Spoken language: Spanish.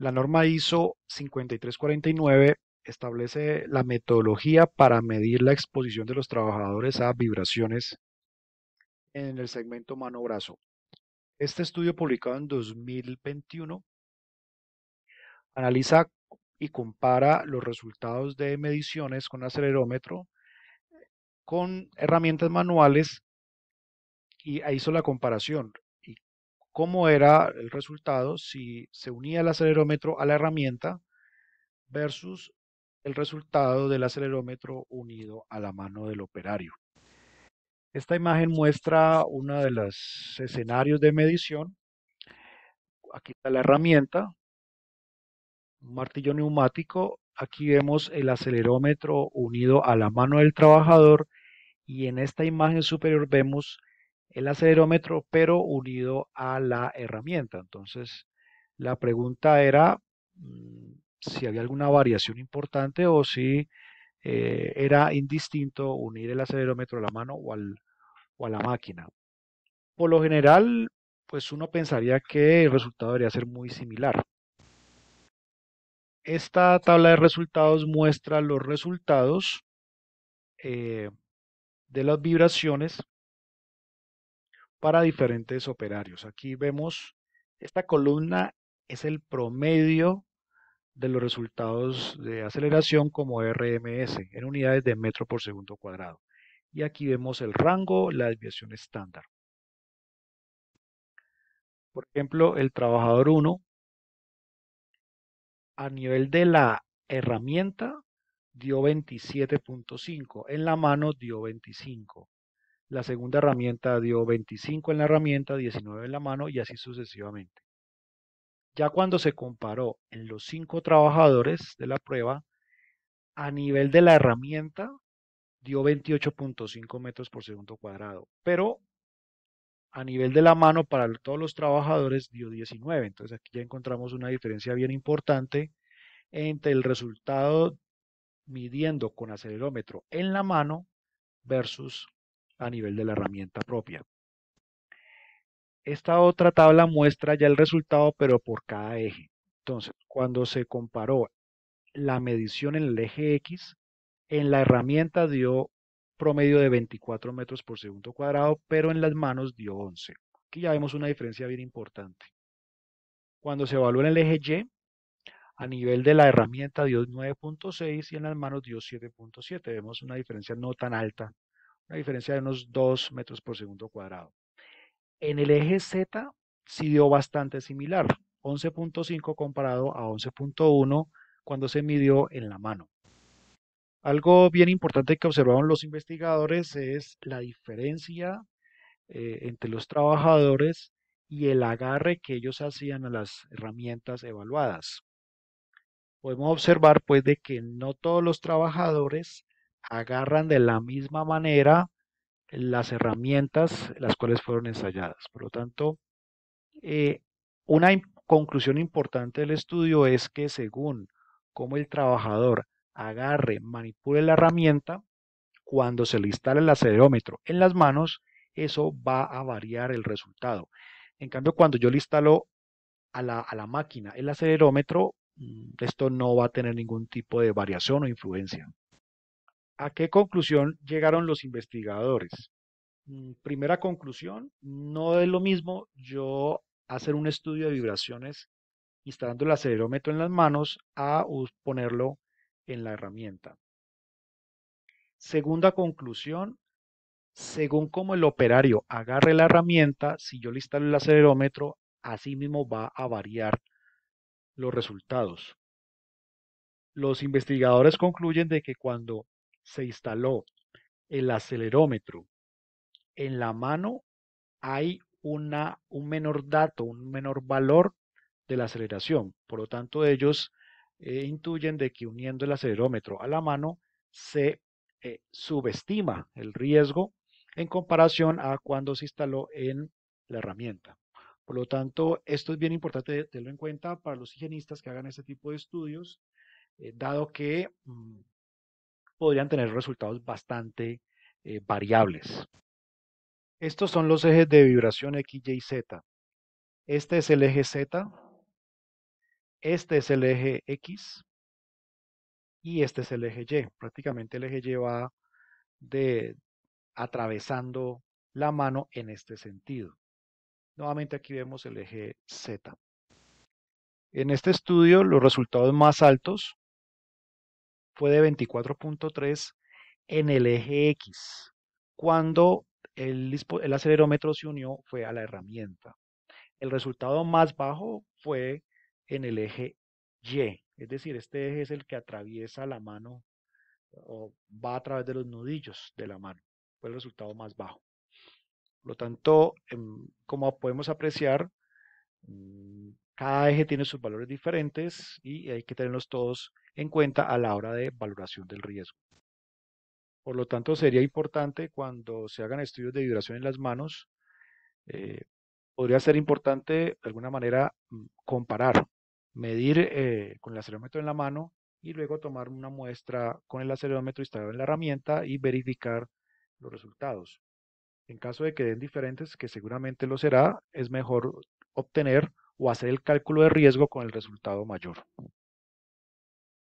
La norma ISO 5349 establece la metodología para medir la exposición de los trabajadores a vibraciones en el segmento mano-brazo. Este estudio publicado en 2021 analiza y compara los resultados de mediciones con acelerómetro con herramientas manuales y e hizo la comparación cómo era el resultado si se unía el acelerómetro a la herramienta versus el resultado del acelerómetro unido a la mano del operario. Esta imagen muestra uno de los escenarios de medición. Aquí está la herramienta, un martillo neumático. Aquí vemos el acelerómetro unido a la mano del trabajador y en esta imagen superior vemos el acelerómetro, pero unido a la herramienta. Entonces, la pregunta era mm, si había alguna variación importante o si eh, era indistinto unir el acelerómetro a la mano o, a la máquina. Por lo general, pues uno pensaría que el resultado debería ser muy similar. Esta tabla de resultados muestra los resultados eh, de las vibraciones para diferentes operarios. Aquí vemos, esta columna es el promedio de los resultados de aceleración como RMS en unidades de metro por segundo cuadrado. Y aquí vemos el rango, la desviación estándar. Por ejemplo, el trabajador 1, a nivel de la herramienta, dio 27.5, en la mano dio 25 la segunda herramienta dio 25 en la herramienta, 19 en la mano y así sucesivamente. Ya cuando se comparó en los cinco trabajadores de la prueba, a nivel de la herramienta dio 28.5 metros por segundo cuadrado, pero a nivel de la mano para todos los trabajadores dio 19. Entonces aquí ya encontramos una diferencia bien importante entre el resultado midiendo con acelerómetro en la mano versus a nivel de la herramienta propia. Esta otra tabla muestra ya el resultado, pero por cada eje. Entonces, cuando se comparó la medición en el eje X, en la herramienta dio promedio de 24 metros por segundo cuadrado, pero en las manos dio 11. Aquí ya vemos una diferencia bien importante. Cuando se evaluó en el eje Y, a nivel de la herramienta dio 9.6 y en las manos dio 7.7. Vemos una diferencia no tan alta una diferencia de unos 2 metros por segundo cuadrado. En el eje Z sí dio bastante similar, 11.5 comparado a 11.1 cuando se midió en la mano. Algo bien importante que observaron los investigadores es la diferencia eh, entre los trabajadores y el agarre que ellos hacían a las herramientas evaluadas. Podemos observar pues de que no todos los trabajadores agarran de la misma manera las herramientas las cuales fueron ensayadas. Por lo tanto, eh, una conclusión importante del estudio es que según cómo el trabajador agarre, manipule la herramienta, cuando se le instale el acelerómetro en las manos, eso va a variar el resultado. En cambio, cuando yo le instalo a la máquina el acelerómetro, mm, esto no va a tener ningún tipo de variación o influencia. ¿A qué conclusión llegaron los investigadores? Mm, primera conclusión, no es lo mismo yo hacer un estudio de vibraciones instalando el acelerómetro en las manos a ponerlo en la herramienta. Segunda conclusión, según como el operario agarre la herramienta, si yo le instalo el acelerómetro, así mismo va a variar los resultados. Los investigadores concluyen de que cuando se instaló el acelerómetro en la mano, hay una, un menor dato, un menor valor de la aceleración. Por lo tanto, ellos eh, intuyen de que uniendo el acelerómetro a la mano se eh, subestima el riesgo en comparación a cuando se instaló en la herramienta. Por lo tanto, esto es bien importante tenerlo en cuenta para los higienistas que hagan este tipo de estudios, eh, dado que mm, podrían tener resultados bastante eh, variables. Estos son los ejes de vibración X, Y, y Z. Este es el eje Z, este es el eje X y este es el eje Y. Prácticamente el eje Y va de, atravesando la mano en este sentido. Nuevamente aquí vemos el eje Z. En este estudio los resultados más altos fue de 24.3 en el eje X, cuando el, el acelerómetro se unió fue a la herramienta. El resultado más bajo fue en el eje Y, es decir, este eje es el que atraviesa la mano o va a través de los nudillos de la mano. Fue el resultado más bajo. Por lo tanto, em, como podemos apreciar, mm, cada eje tiene sus valores diferentes y hay que tenerlos todos en cuenta a la hora de valoración del riesgo. Por lo tanto, sería importante cuando se hagan estudios de vibración en las manos, eh, podría ser importante de alguna manera mm, comparar, medir eh, con el acelerómetro en la mano y luego tomar una muestra con el acelerómetro instalado en la herramienta y verificar los resultados. En caso de que den diferentes, que seguramente lo será, es mejor obtener o hacer el cálculo de riesgo con el resultado mayor.